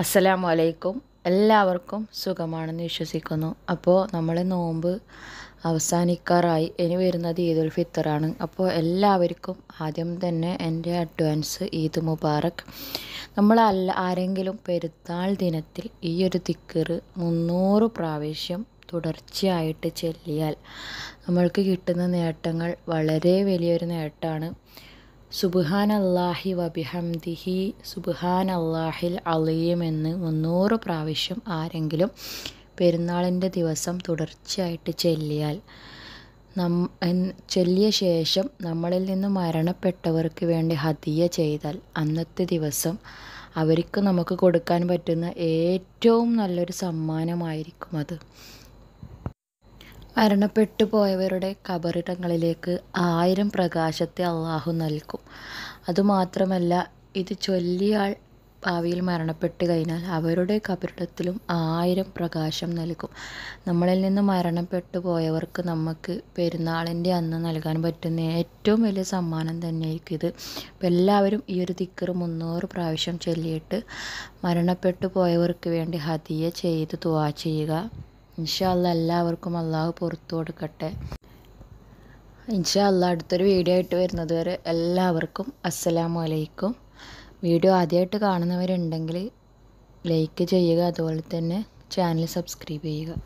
അസ്സലാമു അലൈക്കും എല്ലാവർക്കും സുഖമാണെന്ന് വിശ്വസിക്കുന്നു അപ്പോൾ നമ്മൾ നോമ്പ് അവസാനിക്കാറായി ഇനി വരുന്നത് ഈദുൽ ഫിത്തറാണ് അപ്പോൾ എല്ലാവർക്കും ആദ്യം തന്നെ എൻ്റെ അഡ്വാൻസ് ഈദ് മുബാറക് നമ്മൾ അല്ല ആരെങ്കിലും പെരുന്നാൾ ദിനത്തിൽ ഈ ഒരു തിക്കറ് മുന്നൂറ് പ്രാവശ്യം തുടർച്ചയായിട്ട് ചെല്ലിയാൽ നമ്മൾക്ക് കിട്ടുന്ന നേട്ടങ്ങൾ വളരെ വലിയൊരു നേട്ടമാണ് സുബുഹാനല്ലാഹി വബിഹംദിഹി സുബുഹാനല്ലാഹിൽ അലീം എന്ന് മുന്നൂറ് പ്രാവശ്യം ആരെങ്കിലും പെരുന്നാളിൻ്റെ ദിവസം തുടർച്ചയായിട്ട് ചെല്ലിയാൽ നം ചൊല്ലിയ ശേഷം നമ്മളിൽ നിന്ന് മരണപ്പെട്ടവർക്ക് വേണ്ടി ഹതിയ ചെയ്താൽ അന്നത്തെ ദിവസം അവർക്ക് നമുക്ക് കൊടുക്കാൻ പറ്റുന്ന ഏറ്റവും നല്ലൊരു സമ്മാനമായിരിക്കും അത് മരണപ്പെട്ടു പോയവരുടെ കബറിടങ്ങളിലേക്ക് ആയിരം പ്രകാശത്തെ അള്ളാഹു നൽകും അതുമാത്രമല്ല ഇത് ചൊല്ലിയാൾ ഭാവിയിൽ മരണപ്പെട്ട് കഴിഞ്ഞാൽ അവരുടെ കബറിടത്തിലും ആയിരം പ്രകാശം നൽകും നമ്മളിൽ നിന്ന് മരണപ്പെട്ടു പോയവർക്ക് നമുക്ക് പെരുന്നാളിൻ്റെ അന്ന് നൽകാൻ പറ്റുന്ന ഏറ്റവും വലിയ സമ്മാനം തന്നെയായിരിക്കും ഇത് അപ്പം എല്ലാവരും ഈ ഒരു തിക്കറ് മുന്നൂറ് പ്രാവശ്യം ചൊല്ലിയിട്ട് മരണപ്പെട്ടു പോയവർക്ക് വേണ്ടി ഹതിയെ ചെയ്ത് തുവാ ചെയ്യുക ഇൻഷാല്ല എല്ലാവർക്കും അള്ളാഹു പുറത്തു കൊടുക്കട്ടെ ഇൻഷാല്ല അടുത്തൊരു വീഡിയോ ആയിട്ട് വരുന്നത് വരെ എല്ലാവർക്കും അസ്സലാമു അലൈക്കും വീഡിയോ ആദ്യമായിട്ട് കാണുന്നവരുണ്ടെങ്കിൽ ലൈക്ക് ചെയ്യുക അതുപോലെ തന്നെ ചാനൽ സബ്സ്ക്രൈബ് ചെയ്യുക